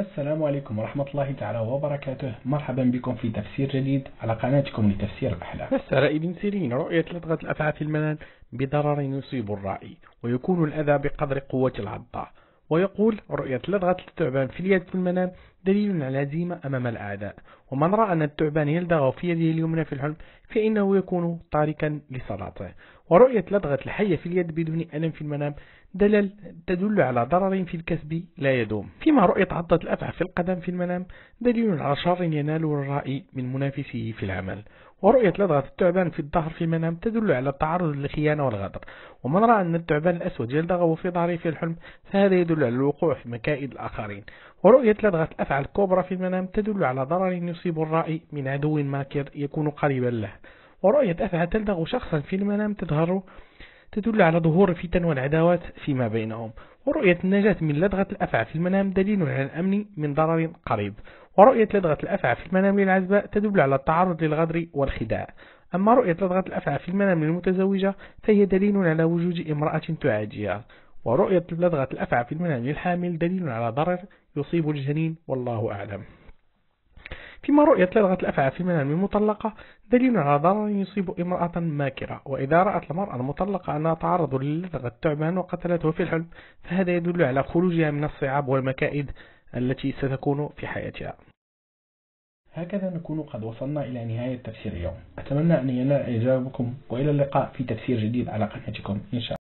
السلام عليكم ورحمة الله تعالى وبركاته مرحبا بكم في تفسير جديد على قناتكم لتفسير الأحلام فسر ابن سيرين رؤية لدغة الأفعى في المنام بضرر يصيب الرأي ويكون الأذى بقدر قوة العضة ويقول رؤية لدغة التعبان في اليد في المنام دليل على الهزيمة أمام الأعداء ومن رأى أن التعبان يلدغ في يده اليمنى في الحلم فإنه يكون تاركا لصلاته ورؤية لدغة الحية في اليد بدون ألم في المنام دلل تدل على ضرر في الكسب لا يدوم فيما رؤية عضة الأفعى في القدم في المنام دليل على شر يناله الرأي من منافسه في العمل ورؤية لدغة التعبان في الظهر في المنام تدل على التعرض للخيانة والغدر ومن رأى أن التعبان الأسود يلدغه في ظهره في الحلم فهذا يدل على الوقوع في مكائد الآخرين ورؤية لدغة الأفعى الوقعة الكبرى في المنام تدل على ضرر يصيب الرأي من عدو ماكر يكون قريبا له ورؤية أفعى تلدغ شخصا في المنام تظهر تدل على ظهور الفتن والعداوات فيما بينهم ورؤية النجاة من لدغة الأفعى في المنام دليل على الأمن من ضرر قريب ورؤية لدغة الأفعى في المنام للعزباء تدل على التعرض للغدر والخداع أما رؤية لدغة الأفعى في المنام للمتزوجة فهي دليل على وجود امرأة تعاجيها ورؤية لدغة الأفعى في المنام الحامل دليل على ضرر يصيب الجنين والله أعلم فيما رؤية لدغة الأفعى في المنام المطلقة دليل على ضرر يصيب امرأة ماكرة وإذا رأت المرأة المطلقة أنها تعرض للدغة التعبان وقتلته في الحلم فهذا يدل على خروجها من الصعاب والمكائد التي ستكون في حياتها هكذا نكون قد وصلنا إلى نهاية تفسير اليوم أتمنى أن ينال إعجابكم وإلى اللقاء في تفسير جديد على قناتكم إن شاء الله